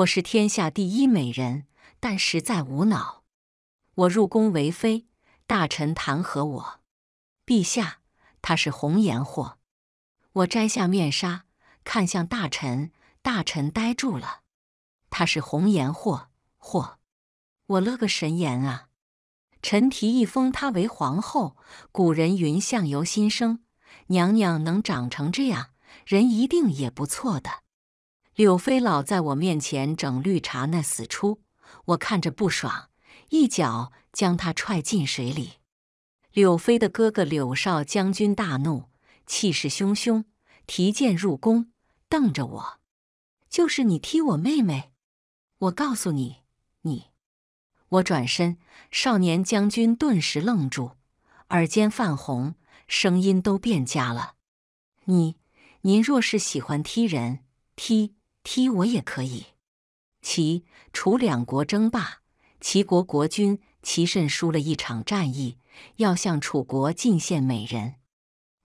我是天下第一美人，但实在无脑。我入宫为妃，大臣弹劾我，陛下，她是红颜祸。我摘下面纱，看向大臣，大臣呆住了。她是红颜祸祸，我了个神颜啊！臣提议封她为皇后。古人云，相由心生，娘娘能长成这样，人一定也不错的。柳飞老在我面前整绿茶那死出，我看着不爽，一脚将他踹进水里。柳飞的哥哥柳少将军大怒，气势汹汹，提剑入宫，瞪着我：“就是你踢我妹妹！”我告诉你，你……我转身，少年将军顿时愣住，耳尖泛红，声音都变加了：“你……您若是喜欢踢人，踢！”踢我也可以。齐楚两国争霸，齐国国君齐慎输了一场战役，要向楚国进献美人，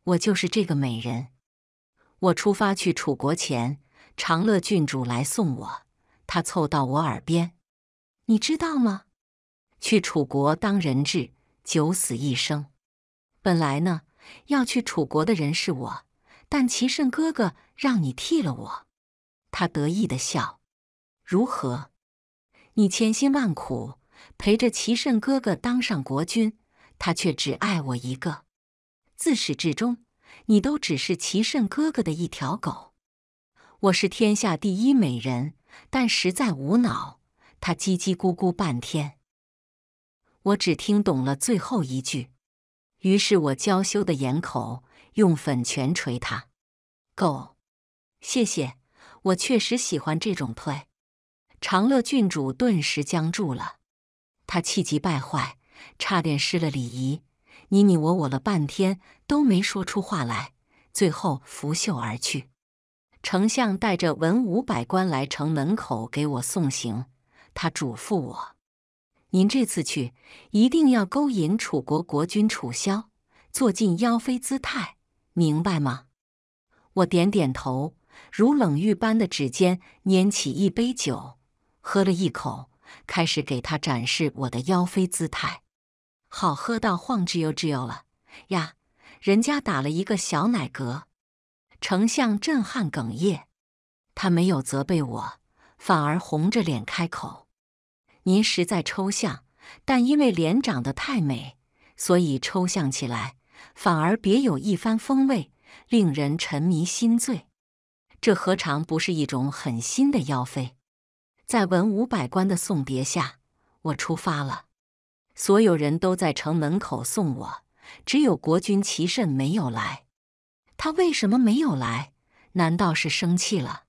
我就是这个美人。我出发去楚国前，长乐郡主来送我，她凑到我耳边：“你知道吗？去楚国当人质，九死一生。本来呢，要去楚国的人是我，但齐慎哥哥让你替了我。”他得意的笑，如何？你千辛万苦陪着齐慎哥哥当上国君，他却只爱我一个。自始至终，你都只是齐慎哥哥的一条狗。我是天下第一美人，但实在无脑。他叽叽咕咕半天，我只听懂了最后一句。于是我娇羞的掩口，用粉拳捶他。狗，谢谢。我确实喜欢这种退。”长乐郡主顿时僵住了，她气急败坏，差点失了礼仪，你你我我了半天都没说出话来，最后拂袖而去。丞相带着文武百官来城门口给我送行，他嘱咐我：“您这次去一定要勾引楚国国君楚萧，做尽妖妃姿态，明白吗？”我点点头。如冷玉般的指尖拈起一杯酒，喝了一口，开始给他展示我的妖妃姿态。好喝到晃吱悠吱悠了呀！人家打了一个小奶嗝。丞相震撼哽咽，他没有责备我，反而红着脸开口：“您实在抽象，但因为脸长得太美，所以抽象起来反而别有一番风味，令人沉迷心醉。”这何尝不是一种狠心的妖妃？在文武百官的送别下，我出发了。所有人都在城门口送我，只有国君齐慎没有来。他为什么没有来？难道是生气了？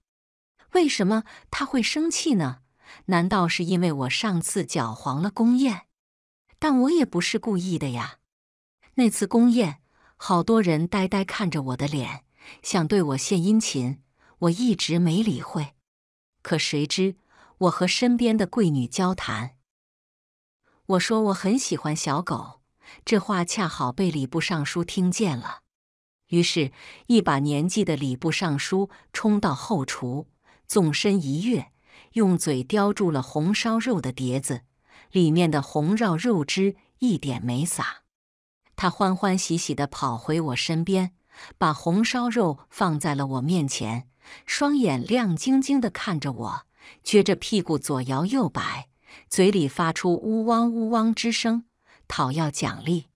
为什么他会生气呢？难道是因为我上次搅黄了宫宴？但我也不是故意的呀。那次宫宴，好多人呆呆看着我的脸，想对我献殷勤。我一直没理会，可谁知我和身边的贵女交谈，我说我很喜欢小狗，这话恰好被礼部尚书听见了。于是，一把年纪的礼部尚书冲到后厨，纵身一跃，用嘴叼住了红烧肉的碟子，里面的红绕肉汁一点没洒。他欢欢喜喜的跑回我身边，把红烧肉放在了我面前。双眼亮晶晶的看着我，撅着屁股左摇右摆，嘴里发出“呜汪呜汪”之声，讨要奖励。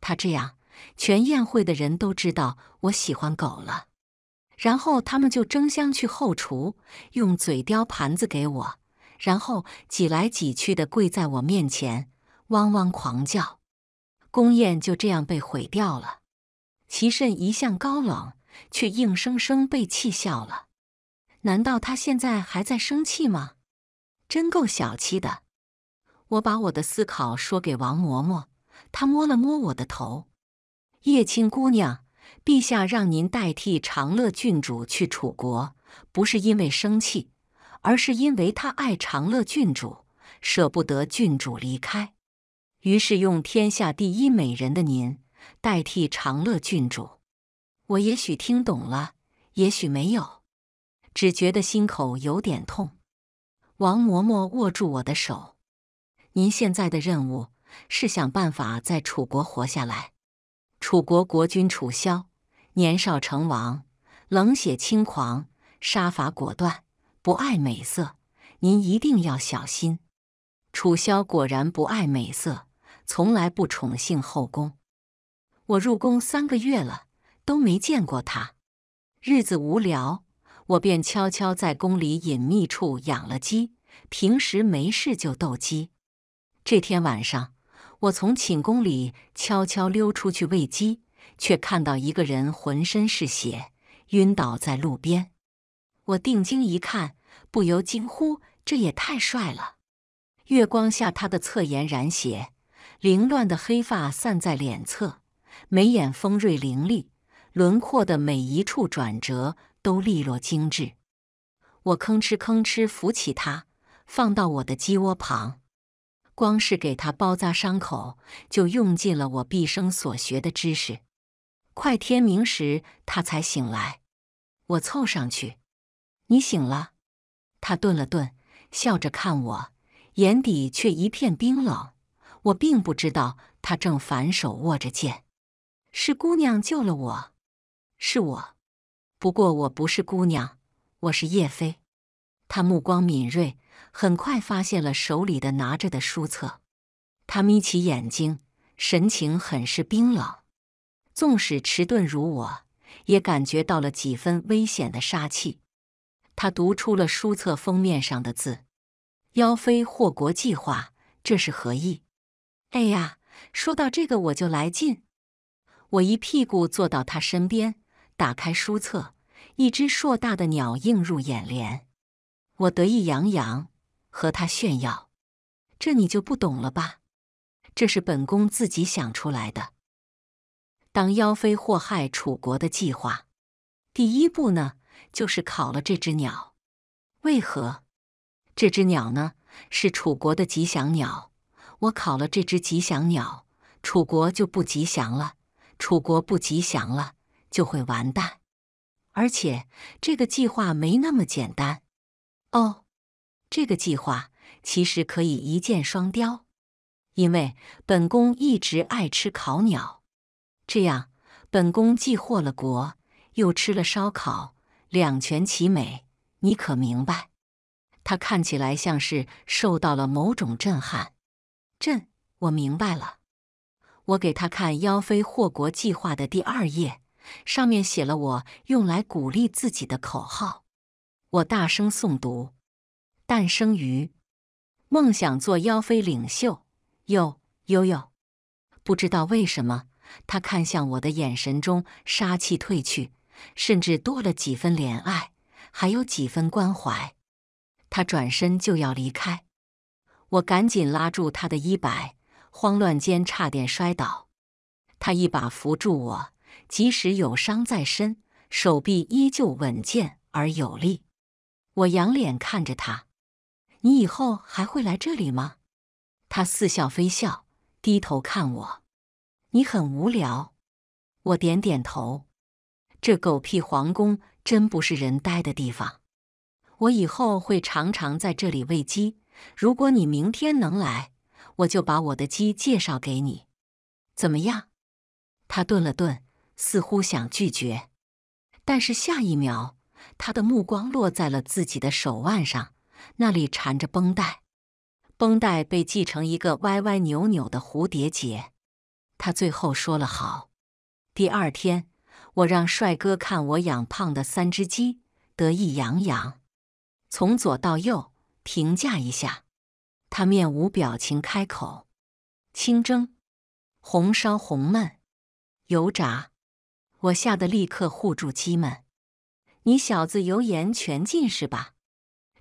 他这样，全宴会的人都知道我喜欢狗了。然后他们就争相去后厨用嘴叼盘子给我，然后挤来挤去的跪在我面前，汪汪狂叫。宫宴就这样被毁掉了。齐慎一向高冷。却硬生生被气笑了。难道他现在还在生气吗？真够小气的。我把我的思考说给王嬷嬷，她摸了摸我的头。叶青姑娘，陛下让您代替长乐郡主去楚国，不是因为生气，而是因为他爱长乐郡主，舍不得郡主离开，于是用天下第一美人的您代替长乐郡主。我也许听懂了，也许没有，只觉得心口有点痛。王嬷嬷握住我的手：“您现在的任务是想办法在楚国活下来。楚国国君楚萧年少成王，冷血轻狂，杀伐果断，不爱美色。您一定要小心。”楚萧果然不爱美色，从来不宠幸后宫。我入宫三个月了。都没见过他，日子无聊，我便悄悄在宫里隐秘处养了鸡，平时没事就斗鸡。这天晚上，我从寝宫里悄悄溜出去喂鸡，却看到一个人浑身是血，晕倒在路边。我定睛一看，不由惊呼：“这也太帅了！”月光下，他的侧颜染血，凌乱的黑发散在脸侧，眉眼锋锐凌厉。轮廓的每一处转折都利落精致。我吭哧吭哧扶起他，放到我的鸡窝旁。光是给他包扎伤口，就用尽了我毕生所学的知识。快天明时，他才醒来。我凑上去：“你醒了？”他顿了顿，笑着看我，眼底却一片冰冷。我并不知道他正反手握着剑。是姑娘救了我。是我，不过我不是姑娘，我是叶飞。他目光敏锐，很快发现了手里的拿着的书册。他眯起眼睛，神情很是冰冷。纵使迟钝如我，也感觉到了几分危险的杀气。他读出了书册封面上的字：“妖妃祸国计划”，这是何意？哎呀，说到这个我就来劲。我一屁股坐到他身边。打开书册，一只硕大的鸟映入眼帘。我得意洋洋，和他炫耀：“这你就不懂了吧？这是本宫自己想出来的。当妖妃祸害楚国的计划，第一步呢，就是烤了这只鸟。为何？这只鸟呢，是楚国的吉祥鸟。我烤了这只吉祥鸟，楚国就不吉祥了。楚国不吉祥了。”就会完蛋，而且这个计划没那么简单哦。这个计划其实可以一箭双雕，因为本宫一直爱吃烤鸟，这样本宫既获了国，又吃了烧烤，两全其美。你可明白？他看起来像是受到了某种震撼。朕，我明白了。我给他看妖妃获国计划的第二页。上面写了我用来鼓励自己的口号，我大声诵读：“诞生于梦想，做妖妃领袖。”哟，悠悠，不知道为什么，他看向我的眼神中杀气褪去，甚至多了几分怜爱，还有几分关怀。他转身就要离开，我赶紧拉住他的衣摆，慌乱间差点摔倒，他一把扶住我。即使有伤在身，手臂依旧稳健而有力。我仰脸看着他：“你以后还会来这里吗？”他似笑非笑，低头看我：“你很无聊。”我点点头：“这狗屁皇宫真不是人待的地方。”我以后会常常在这里喂鸡。如果你明天能来，我就把我的鸡介绍给你，怎么样？他顿了顿。似乎想拒绝，但是下一秒，他的目光落在了自己的手腕上，那里缠着绷带，绷带被系成一个歪歪扭扭的蝴蝶结。他最后说了好。第二天，我让帅哥看我养胖的三只鸡，得意洋洋。从左到右，评价一下。他面无表情开口：清蒸、红烧、红焖、油炸。我吓得立刻护住鸡们。你小子油盐全进是吧？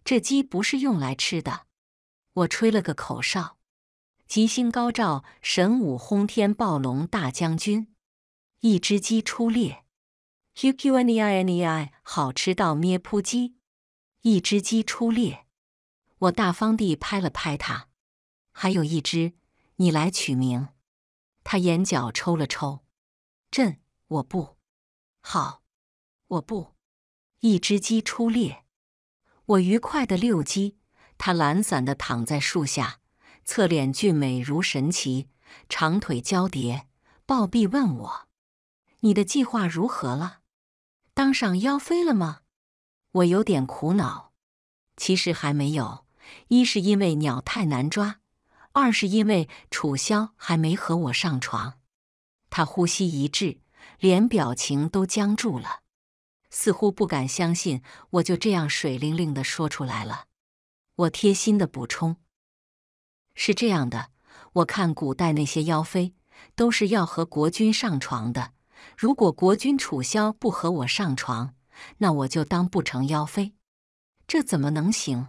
这鸡不是用来吃的。我吹了个口哨，吉星高照，神武轰天暴龙大将军。一只鸡出列，Q Q N I N I，好吃到咩扑鸡。一只鸡出列，我大方地拍了拍它。还有一只，你来取名。他眼角抽了抽，朕。我不好，我不。一只鸡出猎，我愉快的遛鸡。它懒散的躺在树下，侧脸俊美如神奇，长腿交叠，抱臂问我：“你的计划如何了？当上妖妃了吗？”我有点苦恼。其实还没有，一是因为鸟太难抓，二是因为楚萧还没和我上床。他呼吸一滞。连表情都僵住了，似乎不敢相信我就这样水灵灵的说出来了。我贴心的补充：“是这样的，我看古代那些妖妃都是要和国君上床的。如果国君楚萧不和我上床，那我就当不成妖妃，这怎么能行？”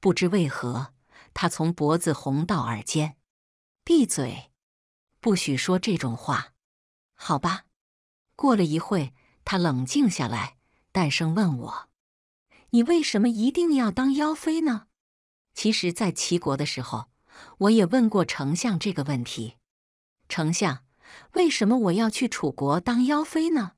不知为何，他从脖子红到耳尖。闭嘴，不许说这种话，好吧？过了一会，他冷静下来，淡声问我：“你为什么一定要当妖妃呢？”其实，在齐国的时候，我也问过丞相这个问题：“丞相，为什么我要去楚国当妖妃呢？”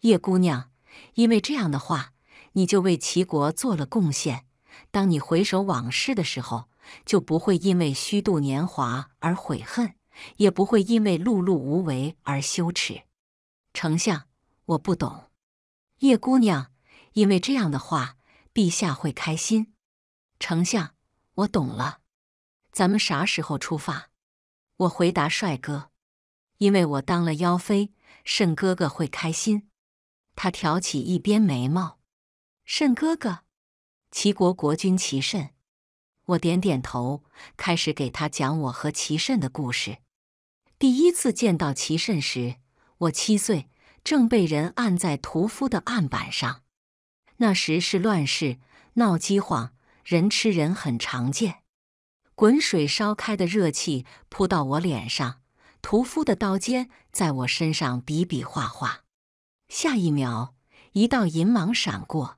叶姑娘，因为这样的话，你就为齐国做了贡献。当你回首往事的时候，就不会因为虚度年华而悔恨，也不会因为碌碌无为而羞耻。丞相，我不懂。叶姑娘，因为这样的话，陛下会开心。丞相，我懂了。咱们啥时候出发？我回答帅哥，因为我当了妖妃，慎哥哥会开心。他挑起一边眉毛，慎哥哥，齐国国君齐慎。我点点头，开始给他讲我和齐慎的故事。第一次见到齐慎时。我七岁，正被人按在屠夫的案板上。那时是乱世，闹饥荒，人吃人很常见。滚水烧开的热气扑到我脸上，屠夫的刀尖在我身上比比划划。下一秒，一道银芒闪过，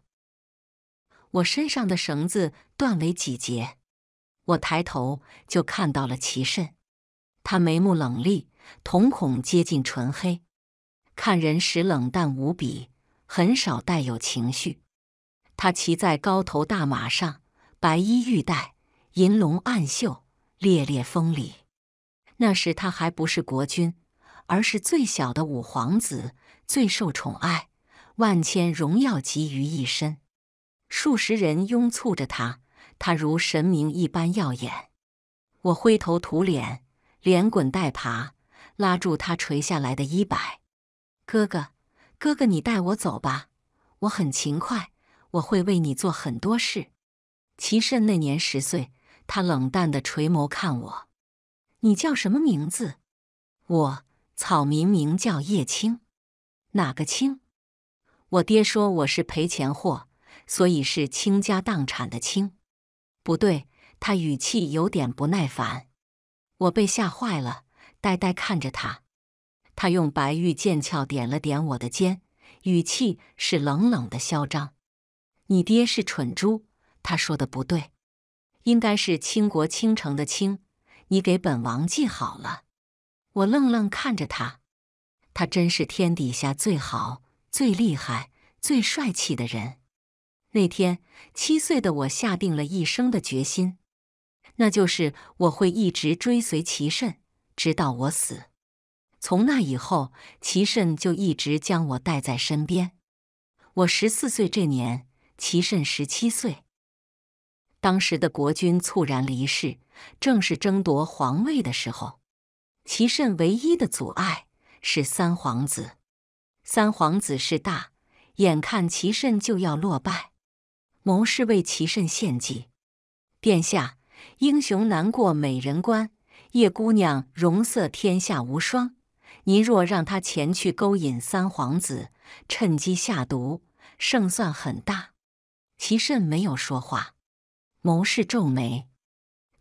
我身上的绳子断为几截。我抬头就看到了齐慎，他眉目冷厉，瞳孔接近纯黑。看人时冷淡无比，很少带有情绪。他骑在高头大马上，白衣玉带，银龙暗袖，烈烈风里。那时他还不是国君，而是最小的五皇子，最受宠爱，万千荣耀集于一身。数十人拥簇着他，他如神明一般耀眼。我灰头土脸，连滚带爬，拉住他垂下来的衣摆。哥哥，哥哥，你带我走吧！我很勤快，我会为你做很多事。齐慎那年十岁，他冷淡的垂眸看我。你叫什么名字？我草民名叫叶青，哪个青？我爹说我是赔钱货，所以是倾家荡产的倾。不对，他语气有点不耐烦。我被吓坏了，呆呆看着他。他用白玉剑鞘点了点我的肩，语气是冷冷的、嚣张。你爹是蠢猪，他说的不对，应该是“倾国倾城”的“倾”。你给本王记好了。我愣愣看着他，他真是天底下最好、最厉害、最帅气的人。那天，七岁的我下定了一生的决心，那就是我会一直追随齐甚，直到我死。从那以后，齐慎就一直将我带在身边。我十四岁这年，齐慎十七岁。当时的国君猝然离世，正是争夺皇位的时候。齐慎唯一的阻碍是三皇子。三皇子势大，眼看齐慎就要落败，谋士为齐慎献计：“殿下，英雄难过美人关。叶姑娘容色天下无双。”您若让他前去勾引三皇子，趁机下毒，胜算很大。齐晟没有说话，谋士皱眉：“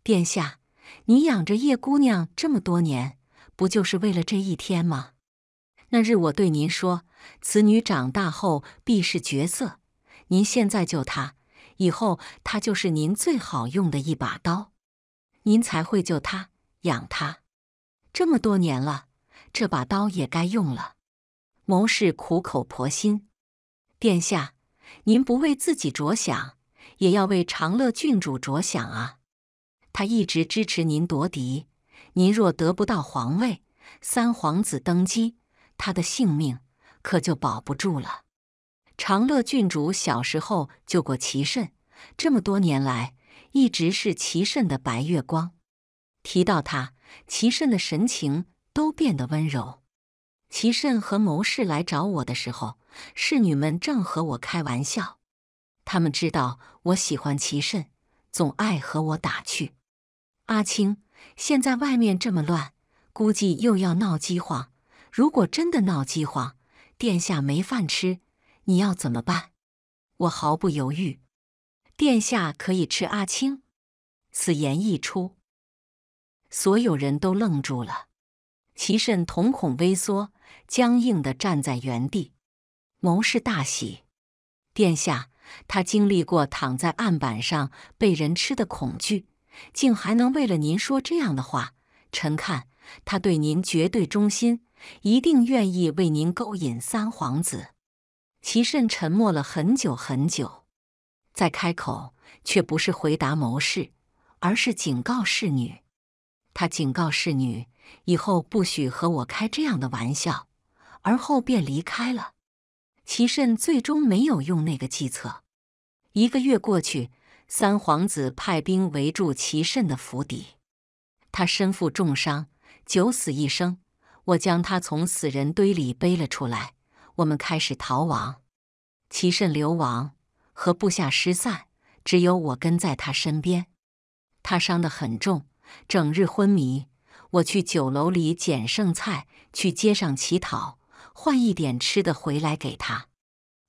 殿下，您养着叶姑娘这么多年，不就是为了这一天吗？那日我对您说，此女长大后必是绝色。您现在救她，以后她就是您最好用的一把刀。您才会救她、养她这么多年了。”这把刀也该用了。谋士苦口婆心：“殿下，您不为自己着想，也要为长乐郡主着想啊。他一直支持您夺嫡，您若得不到皇位，三皇子登基，他的性命可就保不住了。长乐郡主小时候救过齐慎，这么多年来一直是齐慎的白月光。提到他，齐慎的神情。”都变得温柔。齐慎和谋士来找我的时候，侍女们正和我开玩笑。他们知道我喜欢齐慎，总爱和我打趣。阿青，现在外面这么乱，估计又要闹饥荒。如果真的闹饥荒，殿下没饭吃，你要怎么办？我毫不犹豫。殿下可以吃阿青。此言一出，所有人都愣住了。齐慎瞳孔微缩，僵硬的站在原地。谋士大喜，殿下，他经历过躺在案板上被人吃的恐惧，竟还能为了您说这样的话。臣看他对您绝对忠心，一定愿意为您勾引三皇子。齐慎沉默了很久很久，再开口，却不是回答谋士，而是警告侍女。他警告侍女。以后不许和我开这样的玩笑。而后便离开了。齐慎最终没有用那个计策。一个月过去，三皇子派兵围住齐慎的府邸，他身负重伤，九死一生。我将他从死人堆里背了出来，我们开始逃亡。齐慎流亡，和部下失散，只有我跟在他身边。他伤得很重，整日昏迷。我去酒楼里捡剩菜，去街上乞讨，换一点吃的回来给他。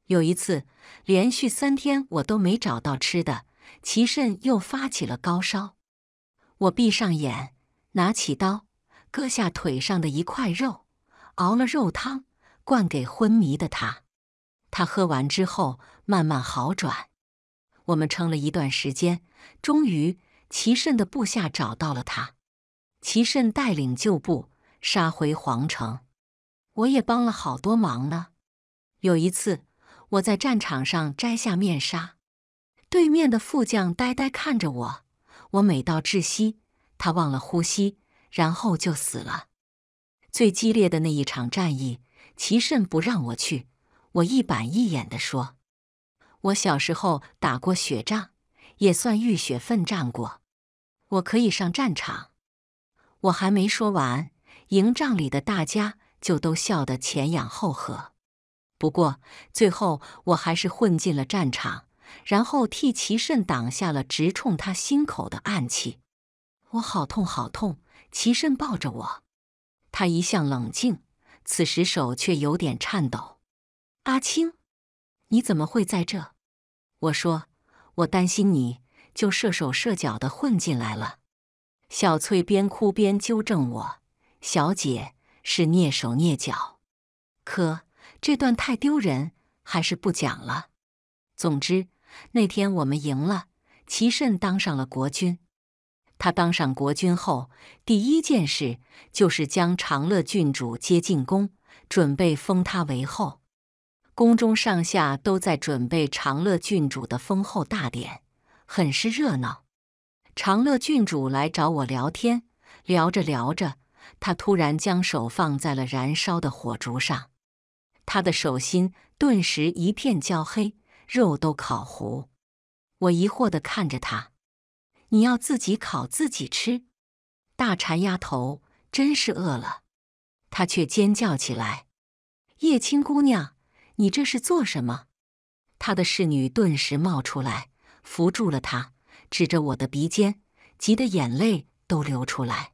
有一次，连续三天我都没找到吃的，齐慎又发起了高烧。我闭上眼，拿起刀，割下腿上的一块肉，熬了肉汤，灌给昏迷的他。他喝完之后慢慢好转。我们撑了一段时间，终于齐慎的部下找到了他。齐慎带领旧部杀回皇城，我也帮了好多忙呢。有一次，我在战场上摘下面纱，对面的副将呆呆看着我，我美到窒息，他忘了呼吸，然后就死了。最激烈的那一场战役，齐慎不让我去，我一板一眼地说：“我小时候打过雪仗，也算浴血奋战过，我可以上战场。”我还没说完，营帐里的大家就都笑得前仰后合。不过最后我还是混进了战场，然后替齐慎挡下了直冲他心口的暗器。我好痛，好痛！齐慎抱着我，他一向冷静，此时手却有点颤抖。阿青，你怎么会在这？我说，我担心你，就射手射脚的混进来了。小翠边哭边纠正我：“小姐是蹑手蹑脚，可这段太丢人，还是不讲了。总之，那天我们赢了，齐慎当上了国君。他当上国君后，第一件事就是将长乐郡主接进宫，准备封她为后。宫中上下都在准备长乐郡主的封后大典，很是热闹。”长乐郡主来找我聊天，聊着聊着，她突然将手放在了燃烧的火烛上，她的手心顿时一片焦黑，肉都烤糊。我疑惑地看着她：“你要自己烤自己吃？”大馋丫头真是饿了，她却尖叫起来：“叶青姑娘，你这是做什么？”她的侍女顿时冒出来扶住了她。指着我的鼻尖，急得眼泪都流出来。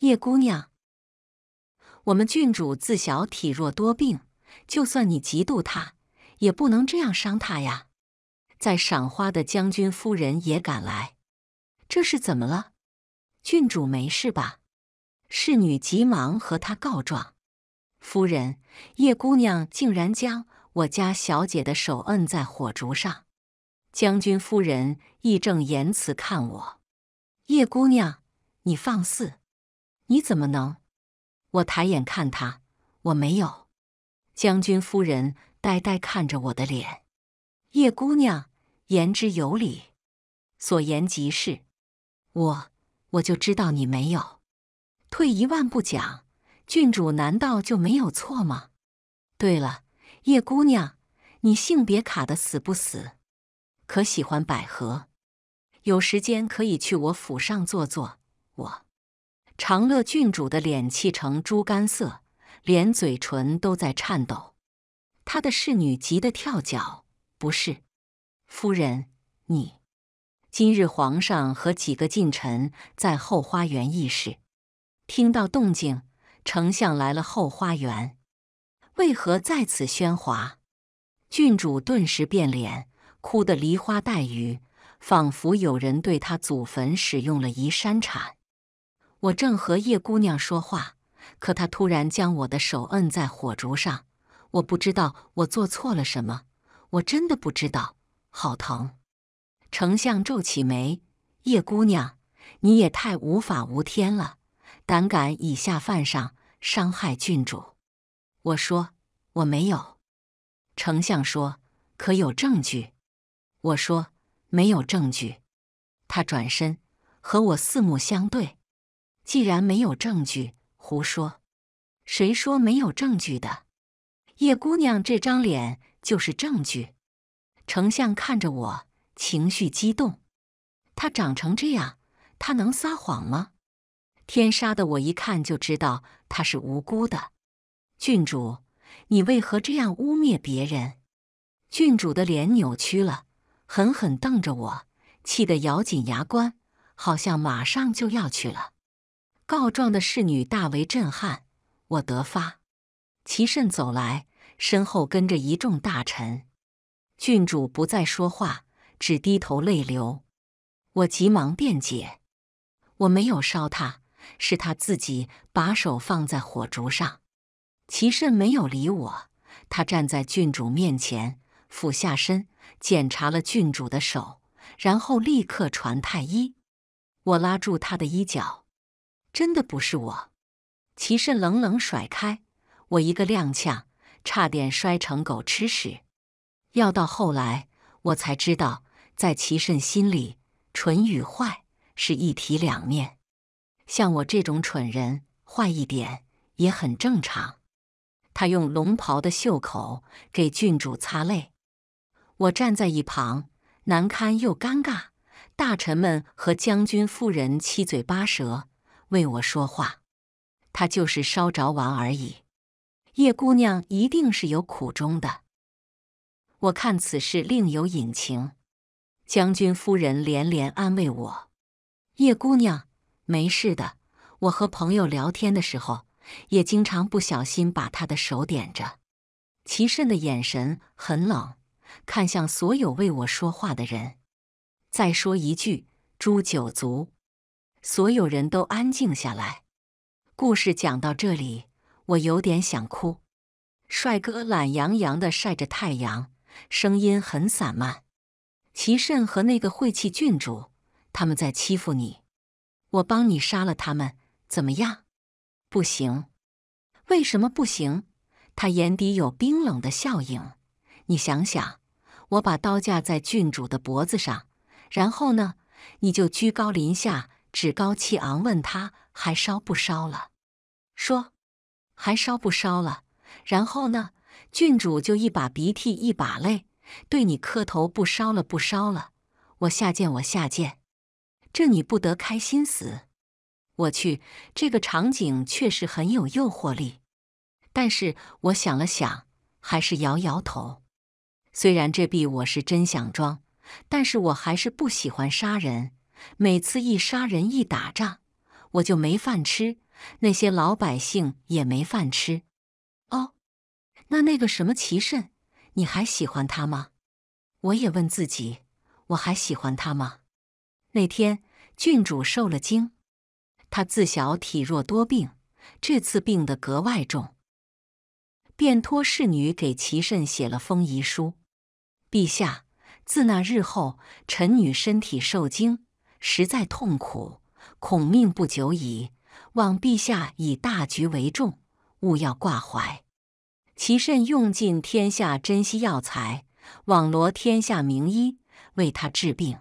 叶姑娘，我们郡主自小体弱多病，就算你嫉妒她，也不能这样伤她呀。在赏花的将军夫人也赶来，这是怎么了？郡主没事吧？侍女急忙和她告状。夫人，叶姑娘竟然将我家小姐的手摁在火烛上。将军夫人义正言辞看我，叶姑娘，你放肆！你怎么能？我抬眼看他，我没有。将军夫人呆呆看着我的脸，叶姑娘，言之有理，所言极是。我，我就知道你没有。退一万步讲，郡主难道就没有错吗？对了，叶姑娘，你性别卡的死不死？可喜欢百合，有时间可以去我府上坐坐。我长乐郡主的脸气成猪肝色，连嘴唇都在颤抖。她的侍女急得跳脚：“不是，夫人，你今日皇上和几个近臣在后花园议事，听到动静，丞相来了后花园，为何在此喧哗？”郡主顿时变脸。哭得梨花带雨，仿佛有人对他祖坟使用了移山铲。我正和叶姑娘说话，可她突然将我的手摁在火烛上。我不知道我做错了什么，我真的不知道。好疼！丞相皱起眉：“叶姑娘，你也太无法无天了，胆敢以下犯上，伤害郡主。”我说：“我没有。”丞相说：“可有证据？”我说：“没有证据。”他转身和我四目相对。既然没有证据，胡说！谁说没有证据的？叶姑娘这张脸就是证据。丞相看着我，情绪激动。他长成这样，他能撒谎吗？天杀的！我一看就知道他是无辜的。郡主，你为何这样污蔑别人？郡主的脸扭曲了。狠狠瞪着我，气得咬紧牙关，好像马上就要去了。告状的侍女大为震撼，我得发。齐慎走来，身后跟着一众大臣。郡主不再说话，只低头泪流。我急忙辩解：“我没有烧他，是他自己把手放在火烛上。”齐慎没有理我，他站在郡主面前。俯下身检查了郡主的手，然后立刻传太医。我拉住他的衣角，真的不是我。齐慎冷冷甩开我，一个踉跄，差点摔成狗吃屎。要到后来，我才知道，在齐慎心里，蠢与坏是一体两面。像我这种蠢人，坏一点也很正常。他用龙袍的袖口给郡主擦泪。我站在一旁，难堪又尴尬。大臣们和将军夫人七嘴八舌为我说话。他就是烧着玩而已。叶姑娘一定是有苦衷的。我看此事另有隐情。将军夫人连连安慰我：“叶姑娘没事的。”我和朋友聊天的时候，也经常不小心把她的手点着。齐慎的眼神很冷。看向所有为我说话的人，再说一句诛九族，所有人都安静下来。故事讲到这里，我有点想哭。帅哥懒洋洋的晒着太阳，声音很散漫。齐晟和那个晦气郡主，他们在欺负你，我帮你杀了他们，怎么样？不行。为什么不行？他眼底有冰冷的笑影。你想想。我把刀架在郡主的脖子上，然后呢，你就居高临下、趾高气昂，问他还烧不烧了？说还烧不烧了？然后呢，郡主就一把鼻涕一把泪，对你磕头，不烧了，不烧了，我下贱，我下贱，这你不得开心死？我去，这个场景确实很有诱惑力，但是我想了想，还是摇摇头。虽然这币我是真想装，但是我还是不喜欢杀人。每次一杀人一打仗，我就没饭吃，那些老百姓也没饭吃。哦，那那个什么齐慎，你还喜欢他吗？我也问自己，我还喜欢他吗？那天郡主受了惊，他自小体弱多病，这次病得格外重，便托侍女给齐慎写了封遗书。陛下，自那日后，臣女身体受惊，实在痛苦，恐命不久矣。望陛下以大局为重，勿要挂怀。齐甚用尽天下珍稀药材，网罗天下名医为他治病，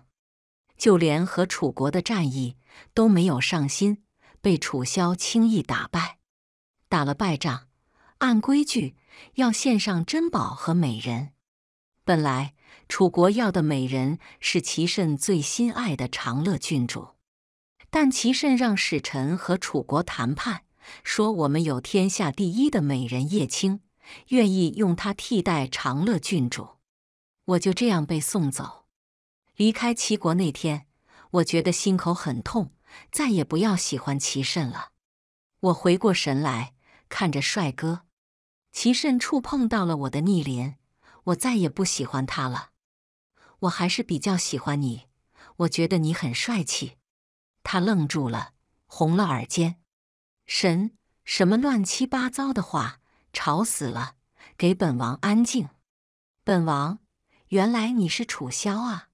就连和楚国的战役都没有上心，被楚萧轻易打败。打了败仗，按规矩要献上珍宝和美人。本来楚国要的美人是齐慎最心爱的长乐郡主，但齐慎让使臣和楚国谈判，说我们有天下第一的美人叶青，愿意用她替代长乐郡主。我就这样被送走。离开齐国那天，我觉得心口很痛，再也不要喜欢齐慎了。我回过神来，看着帅哥，齐慎触碰到了我的逆鳞。我再也不喜欢他了，我还是比较喜欢你。我觉得你很帅气。他愣住了，红了耳尖。神什么乱七八糟的话，吵死了！给本王安静。本王原来你是楚萧啊？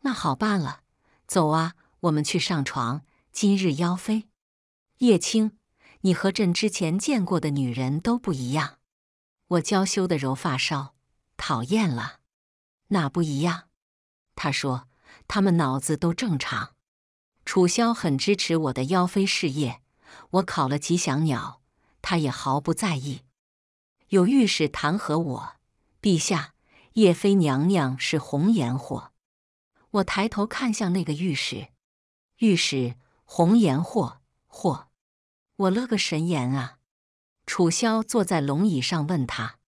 那好办了，走啊，我们去上床。今日妖妃叶青，你和朕之前见过的女人都不一样。我娇羞的揉发梢。讨厌了，哪不一样？他说他们脑子都正常。楚萧很支持我的妖妃事业，我考了吉祥鸟，他也毫不在意。有御史弹劾我，陛下，叶妃娘娘是红颜祸。我抬头看向那个御史，御史，红颜祸祸，我了个神颜啊！楚萧坐在龙椅上问他，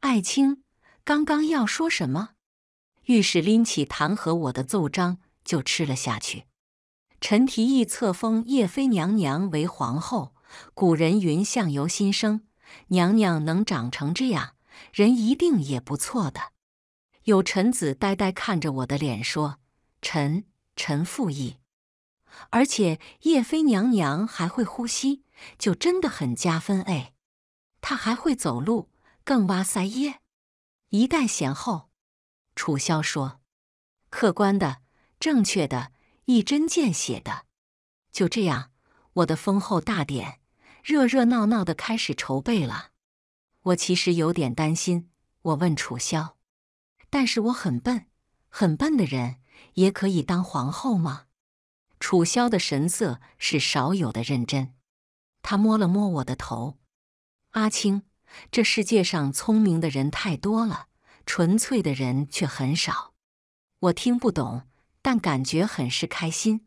爱卿。刚刚要说什么？御史拎起弹劾我的奏章就吃了下去。臣提议册封叶妃娘娘为皇后。古人云“相由心生”，娘娘能长成这样，人一定也不错的。有臣子呆呆看着我的脸说：“臣臣附议。”而且叶妃娘娘还会呼吸，就真的很加分哎。她还会走路，更哇塞耶！一旦贤后，楚萧说：“客观的、正确的、一针见血的。”就这样，我的封后大典热热闹闹的开始筹备了。我其实有点担心，我问楚萧：“但是我很笨，很笨的人也可以当皇后吗？”楚萧的神色是少有的认真，他摸了摸我的头：“阿青。”这世界上聪明的人太多了，纯粹的人却很少。我听不懂，但感觉很是开心。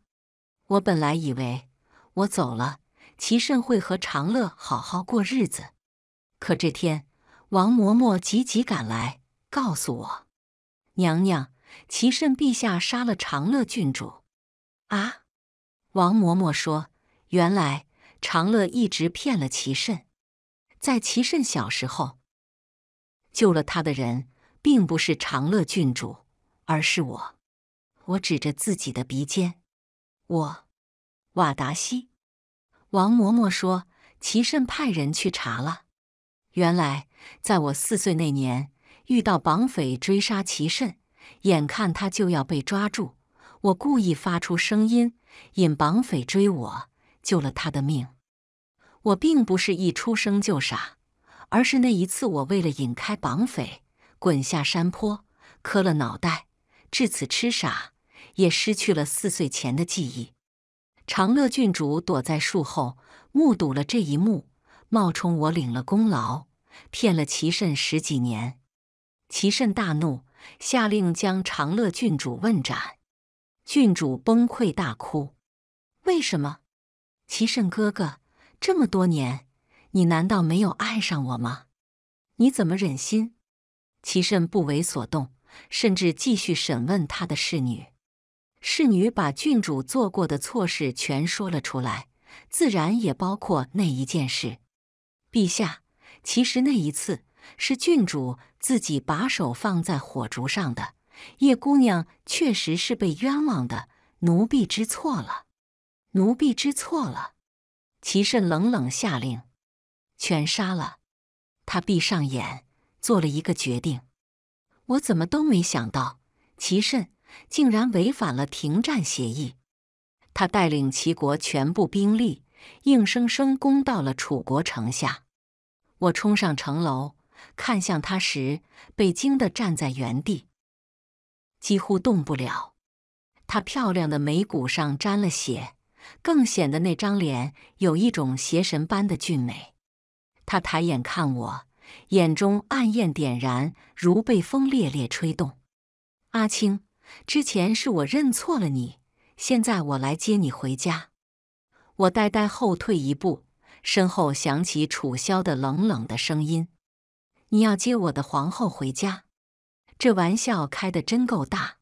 我本来以为我走了，齐慎会和长乐好好过日子。可这天，王嬷嬷急急赶来，告诉我：“娘娘，齐慎陛下杀了长乐郡主。”啊！王嬷嬷说：“原来长乐一直骗了齐晟。”在齐慎小时候，救了他的人并不是长乐郡主，而是我。我指着自己的鼻尖，我瓦达西王嬷嬷说：“齐慎派人去查了，原来在我四岁那年遇到绑匪追杀齐慎，眼看他就要被抓住，我故意发出声音引绑匪追我，救了他的命。”我并不是一出生就傻，而是那一次我为了引开绑匪，滚下山坡，磕了脑袋，至此痴傻，也失去了四岁前的记忆。长乐郡主躲在树后，目睹了这一幕，冒充我领了功劳，骗了齐慎十几年。齐慎大怒，下令将长乐郡主问斩。郡主崩溃大哭：“为什么，齐慎哥哥？”这么多年，你难道没有爱上我吗？你怎么忍心？齐晟不为所动，甚至继续审问他的侍女。侍女把郡主做过的错事全说了出来，自然也包括那一件事。陛下，其实那一次是郡主自己把手放在火烛上的。叶姑娘确实是被冤枉的，奴婢知错了，奴婢知错了。齐慎冷冷下令：“全杀了！”他闭上眼，做了一个决定。我怎么都没想到，齐慎竟然违反了停战协议。他带领齐国全部兵力，硬生生攻到了楚国城下。我冲上城楼，看向他时，被惊得站在原地，几乎动不了。他漂亮的眉骨上沾了血。更显得那张脸有一种邪神般的俊美。他抬眼看我，眼中暗焰点燃，如被风烈烈吹动。阿青，之前是我认错了你，现在我来接你回家。我呆呆后退一步，身后响起楚萧的冷冷的声音：“你要接我的皇后回家？这玩笑开得真够大。”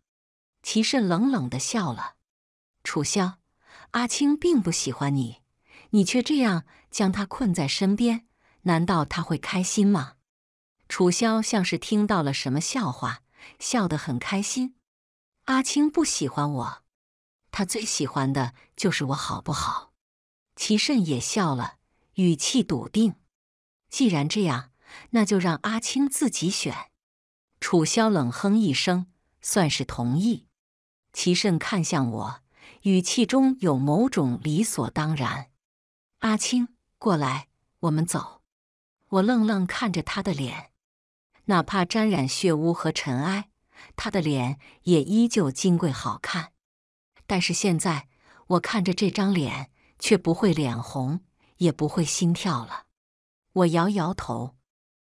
齐慎冷冷地笑了。楚萧。阿青并不喜欢你，你却这样将他困在身边，难道他会开心吗？楚萧像是听到了什么笑话，笑得很开心。阿青不喜欢我，他最喜欢的就是我，好不好？齐慎也笑了，语气笃定。既然这样，那就让阿青自己选。楚萧冷哼一声，算是同意。齐慎看向我。语气中有某种理所当然。阿青，过来，我们走。我愣愣看着他的脸，哪怕沾染血污和尘埃，他的脸也依旧金贵好看。但是现在，我看着这张脸，却不会脸红，也不会心跳了。我摇摇头，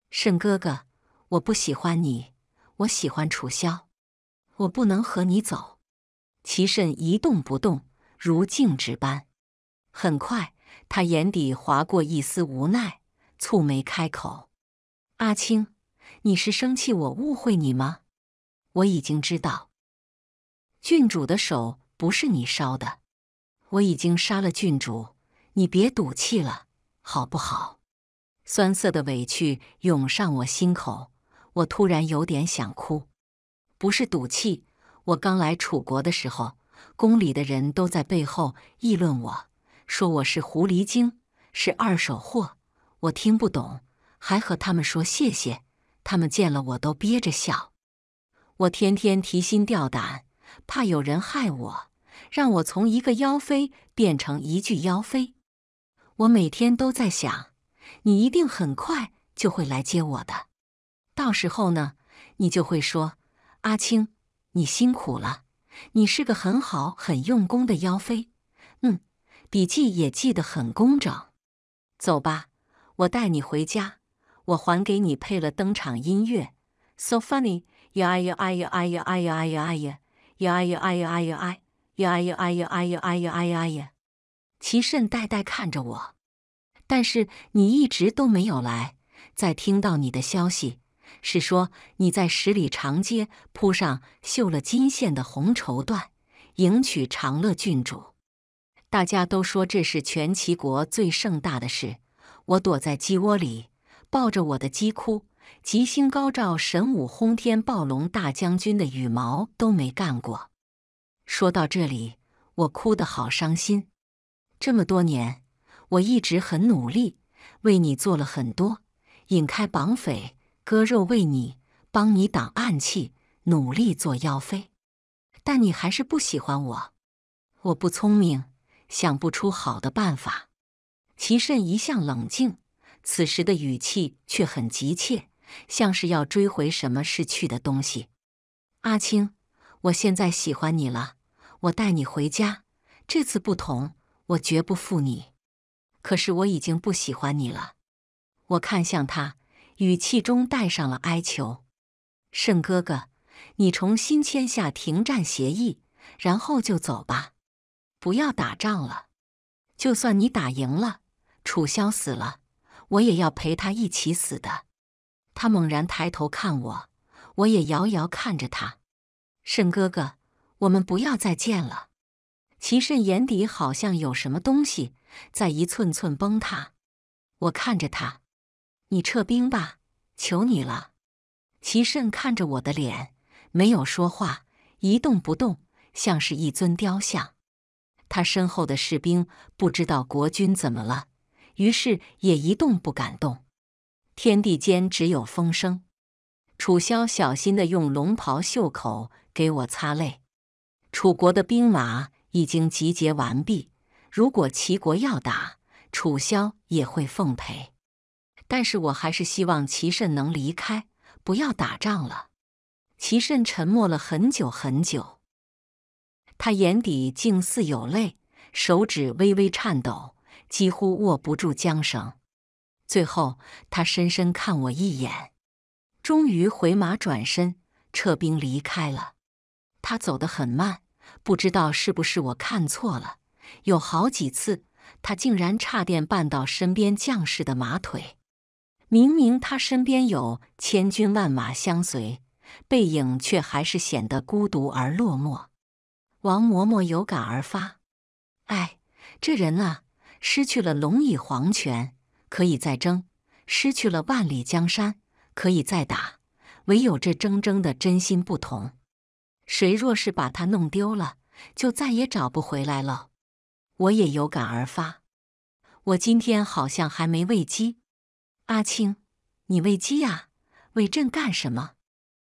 盛哥哥，我不喜欢你，我喜欢楚萧，我不能和你走。其身一动不动，如静止般。很快，他眼底划过一丝无奈，蹙眉开口：“阿青，你是生气我误会你吗？我已经知道，郡主的手不是你烧的，我已经杀了郡主，你别赌气了，好不好？”酸涩的委屈涌上我心口，我突然有点想哭，不是赌气。我刚来楚国的时候，宫里的人都在背后议论我，说我是狐狸精，是二手货。我听不懂，还和他们说谢谢。他们见了我都憋着笑。我天天提心吊胆，怕有人害我，让我从一个妖妃变成一具妖妃。我每天都在想，你一定很快就会来接我的。到时候呢，你就会说阿青。你辛苦了，你是个很好、很用功的妖妃，嗯，笔记也记得很工整。走吧，我带你回家。我还给你配了登场音乐，so funny。呀呀呀呀呀呀呀呀呀呀，呀呀呀呀呀呀呀，呀呀呀呀呀呀呀呀呀。齐晟呆呆看着我，但是你一直都没有来，再听到你的消息。是说你在十里长街铺上绣了金线的红绸缎，迎娶长乐郡主。大家都说这是全齐国最盛大的事。我躲在鸡窝里，抱着我的鸡哭。吉星高照，神武轰天，暴龙大将军的羽毛都没干过。说到这里，我哭得好伤心。这么多年，我一直很努力，为你做了很多，引开绑匪。割肉为你，帮你挡暗器，努力做妖妃，但你还是不喜欢我。我不聪明，想不出好的办法。齐慎一向冷静，此时的语气却很急切，像是要追回什么失去的东西。阿青，我现在喜欢你了，我带你回家。这次不同，我绝不负你。可是我已经不喜欢你了。我看向他。语气中带上了哀求：“慎哥哥，你重新签下停战协议，然后就走吧，不要打仗了。就算你打赢了，楚萧死了，我也要陪他一起死的。”他猛然抬头看我，我也遥遥看着他。慎哥哥，我们不要再见了。齐慎眼底好像有什么东西在一寸寸崩塌。我看着他。你撤兵吧，求你了！齐慎看着我的脸，没有说话，一动不动，像是一尊雕像。他身后的士兵不知道国君怎么了，于是也一动不敢动。天地间只有风声。楚萧小心的用龙袍袖口给我擦泪。楚国的兵马已经集结完毕，如果齐国要打，楚萧也会奉陪。但是我还是希望齐慎能离开，不要打仗了。齐慎沉默了很久很久，他眼底竟似有泪，手指微微颤抖，几乎握不住缰绳。最后，他深深看我一眼，终于回马转身，撤兵离开了。他走得很慢，不知道是不是我看错了，有好几次，他竟然差点绊到身边将士的马腿。明明他身边有千军万马相随，背影却还是显得孤独而落寞。王嬷嬷有感而发：“哎，这人啊，失去了龙椅皇权可以再争，失去了万里江山可以再打，唯有这铮铮的真心不同。谁若是把他弄丢了，就再也找不回来了。”我也有感而发：“我今天好像还没喂鸡。”阿青，你喂鸡呀？喂朕干什么？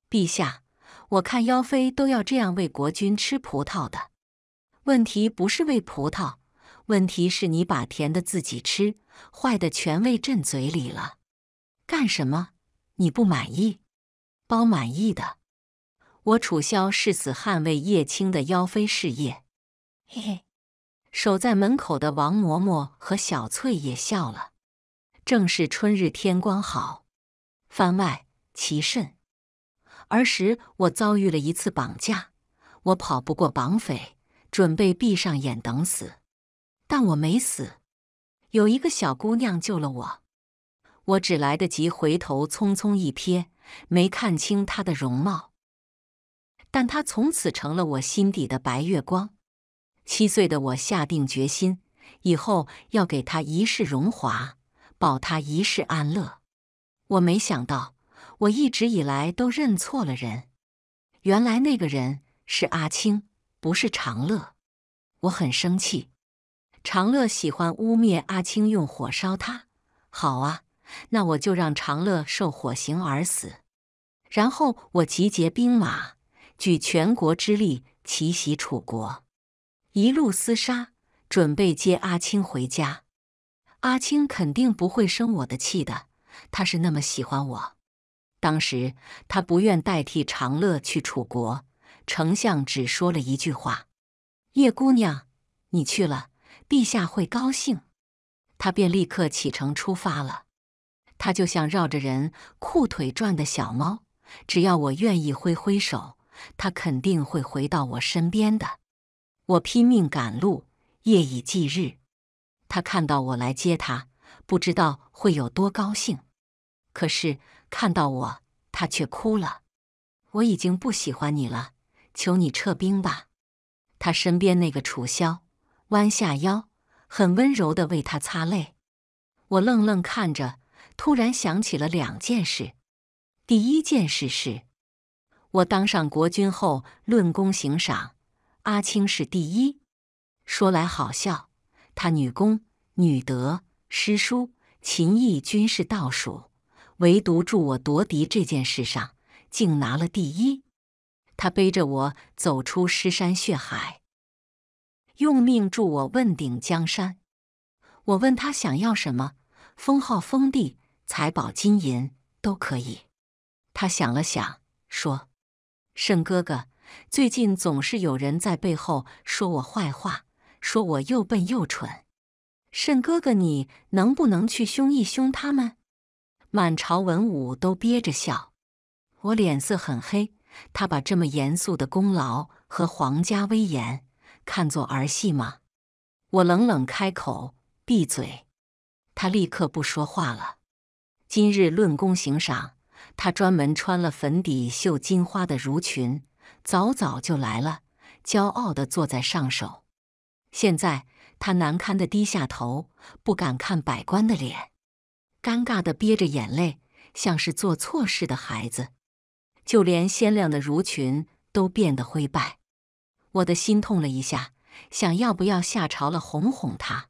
陛下，我看妖妃都要这样喂国君吃葡萄的。问题不是喂葡萄，问题是你把甜的自己吃，坏的全喂朕嘴里了。干什么？你不满意？包满意的。我楚萧誓死捍卫叶青的妖妃事业。嘿嘿，守在门口的王嬷嬷和小翠也笑了。正是春日天光好。番外：其甚。儿时我遭遇了一次绑架，我跑不过绑匪，准备闭上眼等死，但我没死。有一个小姑娘救了我，我只来得及回头匆匆一瞥，没看清她的容貌，但她从此成了我心底的白月光。七岁的我下定决心，以后要给她一世荣华。保他一世安乐。我没想到，我一直以来都认错了人。原来那个人是阿青，不是长乐。我很生气。长乐喜欢污蔑阿青，用火烧他。好啊，那我就让长乐受火刑而死。然后我集结兵马，举全国之力奇袭楚国，一路厮杀，准备接阿青回家。阿青肯定不会生我的气的，他是那么喜欢我。当时他不愿代替长乐去楚国，丞相只说了一句话：“叶姑娘，你去了，陛下会高兴。”他便立刻启程出发了。他就像绕着人裤腿转的小猫，只要我愿意挥挥手，他肯定会回到我身边的。我拼命赶路，夜以继日。他看到我来接他，不知道会有多高兴。可是看到我，他却哭了。我已经不喜欢你了，求你撤兵吧。他身边那个楚萧弯下腰，很温柔地为他擦泪。我愣愣看着，突然想起了两件事。第一件事是我当上国君后，论功行赏，阿青是第一。说来好笑。他女工、女德、诗书、琴艺均是倒数，唯独助我夺嫡这件事上，竟拿了第一。他背着我走出尸山血海，用命助我问鼎江山。我问他想要什么，封号、封地、财宝、金银都可以。他想了想，说：“胜哥哥，最近总是有人在背后说我坏话。”说我又笨又蠢，慎哥哥，你能不能去凶一凶他们？满朝文武都憋着笑，我脸色很黑。他把这么严肃的功劳和皇家威严看作儿戏吗？我冷冷开口：“闭嘴！”他立刻不说话了。今日论功行赏，他专门穿了粉底绣金花的襦裙，早早就来了，骄傲的坐在上首。现在他难堪的低下头，不敢看百官的脸，尴尬的憋着眼泪，像是做错事的孩子，就连鲜亮的襦裙都变得灰败。我的心痛了一下，想要不要下朝了哄哄他？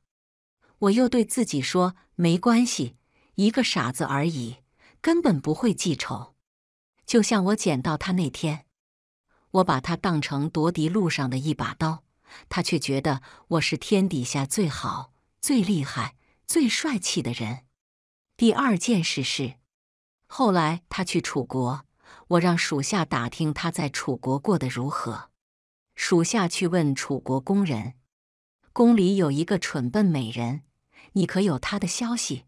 我又对自己说：“没关系，一个傻子而已，根本不会记仇。”就像我捡到他那天，我把他当成夺嫡路上的一把刀。他却觉得我是天底下最好、最厉害、最帅气的人。第二件事是，后来他去楚国，我让属下打听他在楚国过得如何。属下去问楚国宫人：“宫里有一个蠢笨美人，你可有他的消息？”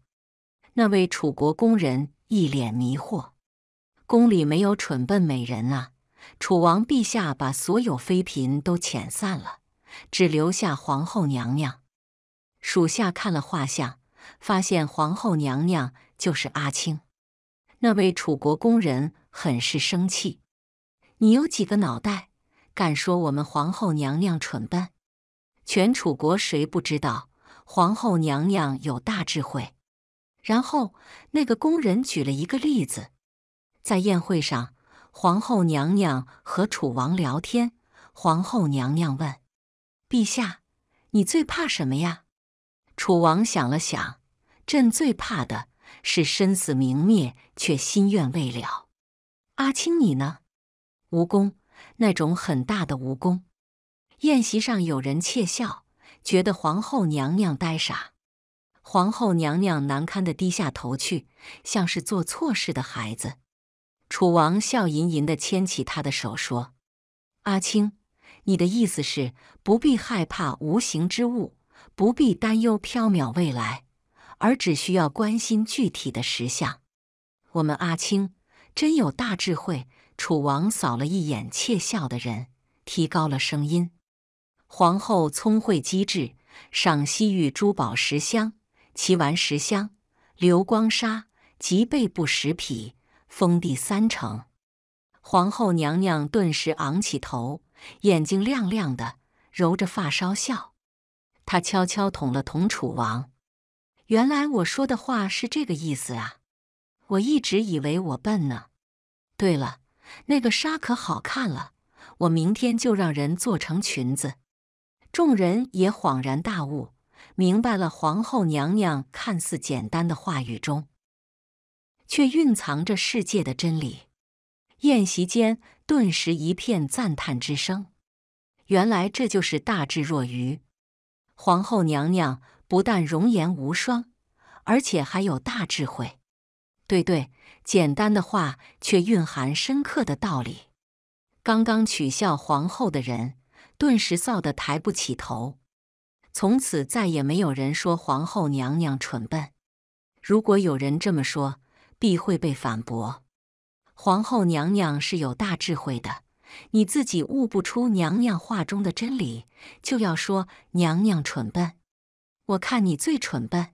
那位楚国宫人一脸迷惑：“宫里没有蠢笨美人啊！楚王陛下把所有妃嫔都遣散了。”只留下皇后娘娘。属下看了画像，发现皇后娘娘就是阿青那位楚国宫人，很是生气。你有几个脑袋，敢说我们皇后娘娘蠢笨？全楚国谁不知道皇后娘娘有大智慧？然后那个宫人举了一个例子：在宴会上，皇后娘娘和楚王聊天，皇后娘娘问。陛下，你最怕什么呀？楚王想了想，朕最怕的是身死明灭，却心愿未了。阿青，你呢？蜈蚣，那种很大的蜈蚣。宴席上有人窃笑，觉得皇后娘娘呆傻。皇后娘娘难堪的低下头去，像是做错事的孩子。楚王笑吟吟的牵起她的手说：“阿青。”你的意思是不必害怕无形之物，不必担忧缥缈未来，而只需要关心具体的实相。我们阿青真有大智慧。楚王扫了一眼窃笑的人，提高了声音：“皇后聪慧机智，赏西域珠宝十箱，奇玩十箱，流光纱及背部十匹，封地三成。”皇后娘娘顿时昂起头。眼睛亮亮的，揉着发梢笑。他悄悄捅了捅楚王：“原来我说的话是这个意思啊！我一直以为我笨呢。”对了，那个纱可好看了，我明天就让人做成裙子。众人也恍然大悟，明白了皇后娘娘看似简单的话语中，却蕴藏着世界的真理。宴席间。顿时一片赞叹之声。原来这就是大智若愚。皇后娘娘不但容颜无双，而且还有大智慧。对对，简单的话却蕴含深刻的道理。刚刚取笑皇后的人顿时臊得抬不起头。从此再也没有人说皇后娘娘蠢笨。如果有人这么说，必会被反驳。皇后娘娘是有大智慧的，你自己悟不出娘娘话中的真理，就要说娘娘蠢笨。我看你最蠢笨。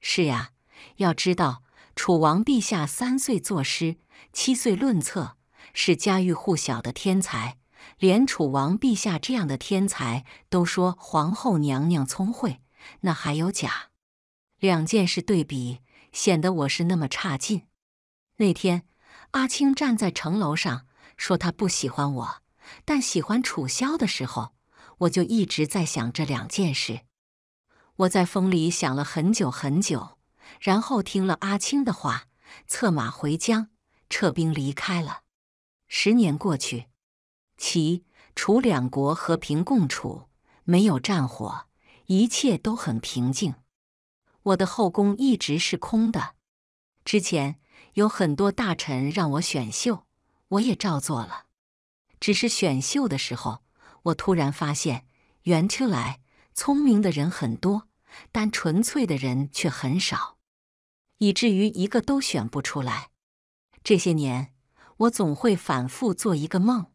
是呀，要知道楚王陛下三岁作诗，七岁论策，是家喻户晓的天才。连楚王陛下这样的天才都说皇后娘娘聪慧，那还有假？两件事对比，显得我是那么差劲。那天。阿青站在城楼上说：“他不喜欢我，但喜欢楚萧的时候，我就一直在想这两件事。我在风里想了很久很久，然后听了阿青的话，策马回江，撤兵离开了。十年过去，齐楚两国和平共处，没有战火，一切都很平静。我的后宫一直是空的，之前。”有很多大臣让我选秀，我也照做了。只是选秀的时候，我突然发现，园区来，聪明的人很多，但纯粹的人却很少，以至于一个都选不出来。这些年，我总会反复做一个梦，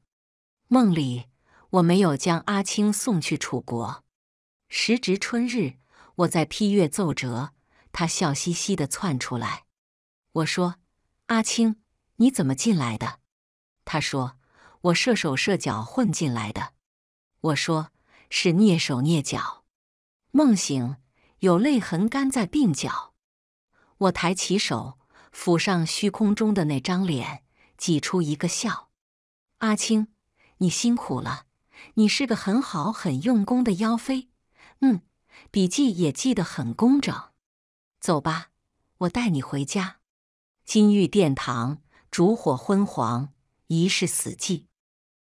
梦里我没有将阿青送去楚国。时值春日，我在批阅奏折，他笑嘻嘻地窜出来，我说。阿青，你怎么进来的？他说：“我蹑手蹑脚混进来的。”我说：“是蹑手蹑脚。”梦醒，有泪痕干在鬓角。我抬起手，抚上虚空中的那张脸，挤出一个笑。阿青，你辛苦了。你是个很好、很用功的妖妃。嗯，笔记也记得很工整。走吧，我带你回家。金玉殿堂，烛火昏黄，疑是死寂。